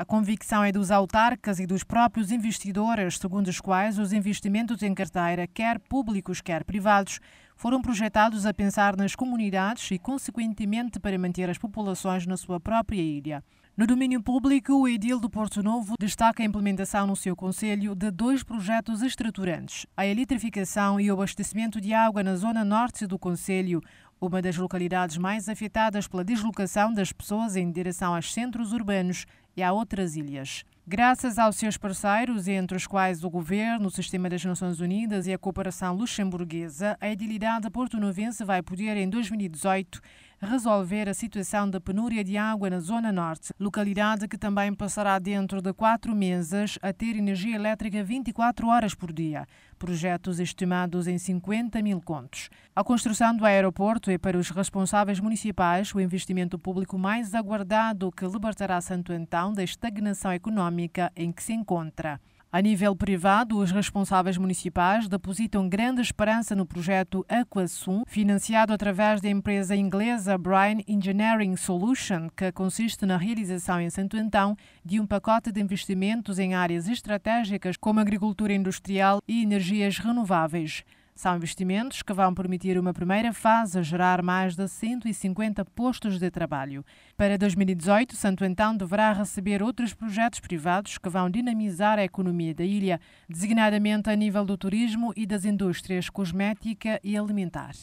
A convicção é dos autarcas e dos próprios investidores, segundo os quais os investimentos em carteira, quer públicos, quer privados, foram projetados a pensar nas comunidades e, consequentemente, para manter as populações na sua própria ilha. No domínio público, o Edil do Porto Novo destaca a implementação no seu Conselho de dois projetos estruturantes: a eletrificação e o abastecimento de água na zona norte do Conselho, uma das localidades mais afetadas pela deslocação das pessoas em direção aos centros urbanos e a outras ilhas. Graças aos seus parceiros, entre os quais o governo, o sistema das Nações Unidas e a cooperação luxemburguesa, a edilidade porto-novense vai poder, em 2018, resolver a situação da penúria de água na Zona Norte, localidade que também passará dentro de quatro meses a ter energia elétrica 24 horas por dia, projetos estimados em 50 mil contos. A construção do aeroporto é para os responsáveis municipais o investimento público mais aguardado que libertará Santo Antão da estagnação econômica em que se encontra. A nível privado, os responsáveis municipais depositam grande esperança no projeto Aquasum, financiado através da empresa inglesa empresa Brian Engineering Solution, que consiste na realização em Santo Antão de um pacote de investimentos em áreas estratégicas como agricultura industrial e energias renováveis. São investimentos que vão permitir uma primeira fase a gerar mais de 150 postos de trabalho. Para 2018, Santo Antão deverá receber outros projetos privados que vão dinamizar a economia da ilha, designadamente a nível do turismo e das indústrias cosmética e alimentar.